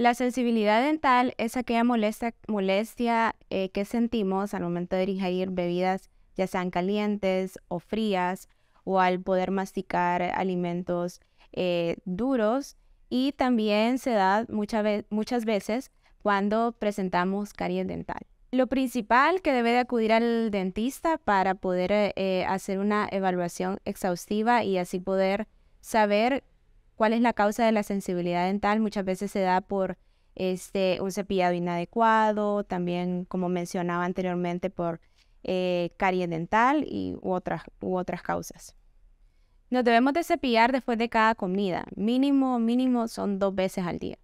La sensibilidad dental es aquella molestia, eh, que sentimos al momento de ingerir bebidas, ya sean calientes o frías, o al poder masticar alimentos eh, duros. Y también se da muchas veces cuando presentamos caries dental. Lo principal que debe de acudir al dentista para poder eh, hacer una evaluación exhaustiva y así poder saber cuál es la causa de la sensibilidad dental. Muchas veces se da por este, un cepillado inadecuado, también como mencionaba anteriormente por eh, caries dental y, otras, u otras causas. Nos debemos de cepillar después de cada comida. Mínimo, mínimo son dos veces al día.